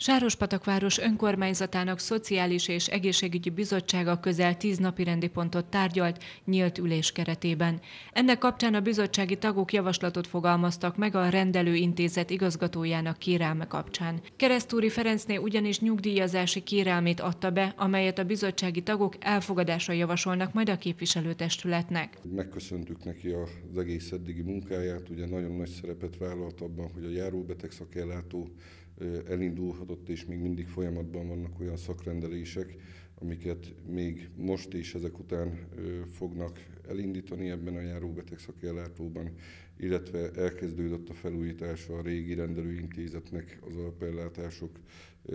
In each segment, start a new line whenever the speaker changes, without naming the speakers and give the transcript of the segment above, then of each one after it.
Sárospatakváros önkormányzatának Szociális és Egészségügyi Bizottsága közel tíz napi rendi pontot tárgyalt nyílt ülés keretében. Ennek kapcsán a bizottsági tagok javaslatot fogalmaztak meg a rendelőintézet igazgatójának kérelme kapcsán. Keresztúri Ferencné ugyanis nyugdíjazási kérelmét adta be, amelyet a bizottsági tagok elfogadásra javasolnak majd a képviselőtestületnek.
Megköszöntük neki az egész eddigi munkáját, ugye nagyon nagy szerepet vállalt abban, hogy a járóbeteg szakellátó elindulhatott, és még mindig folyamatban vannak olyan szakrendelések, amiket még most és ezek után fognak elindítani ebben a járóbeteg szakellátóban, illetve elkezdődött a felújítása a régi rendelőintézetnek, az alapellátások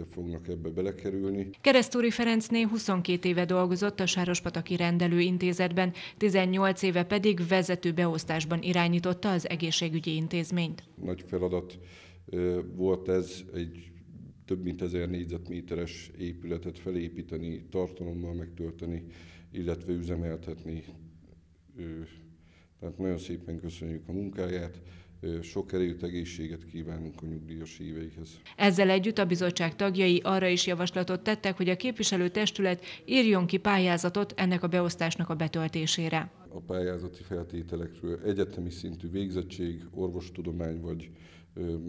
fognak ebbe belekerülni.
Keresztúri Ferencné 22 éve dolgozott a Sárospataki rendelőintézetben, 18 éve pedig vezető beosztásban irányította az egészségügyi intézményt.
Nagy feladat volt ez egy több mint ezer négyzetméteres épületet felépíteni, tartalommal megtölteni, illetve üzemeltetni tehát nagyon szépen köszönjük a munkáját, sok erőt, egészséget kívánunk a nyugdíjas éveihez.
Ezzel együtt a bizottság tagjai arra is javaslatot tettek, hogy a képviselőtestület írjon ki pályázatot ennek a beosztásnak a betöltésére.
A pályázati feltételekről egyetemi szintű végzettség, orvostudomány vagy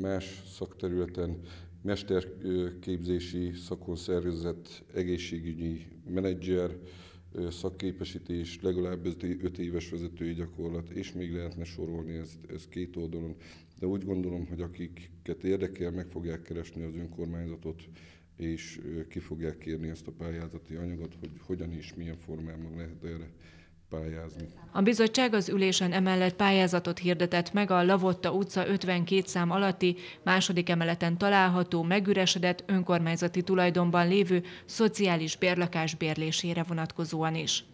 más szakterületen mesterképzési szakon szervezett egészségügyi menedzser, szakképesítés, legalább ez öt éves vezetői gyakorlat, és még lehetne sorolni ezt, ezt két oldalon. De úgy gondolom, hogy akiket érdekel, meg fogják keresni az önkormányzatot, és ki fogják kérni ezt a pályázati anyagot, hogy hogyan és milyen formában lehet erre pályázni.
A bizottság az ülésen emellett pályázatot hirdetett meg a Lavotta utca 52 szám alatti második emeleten található, megüresedett önkormányzati tulajdonban lévő szociális bérlakás bérlésére vonatkozóan is.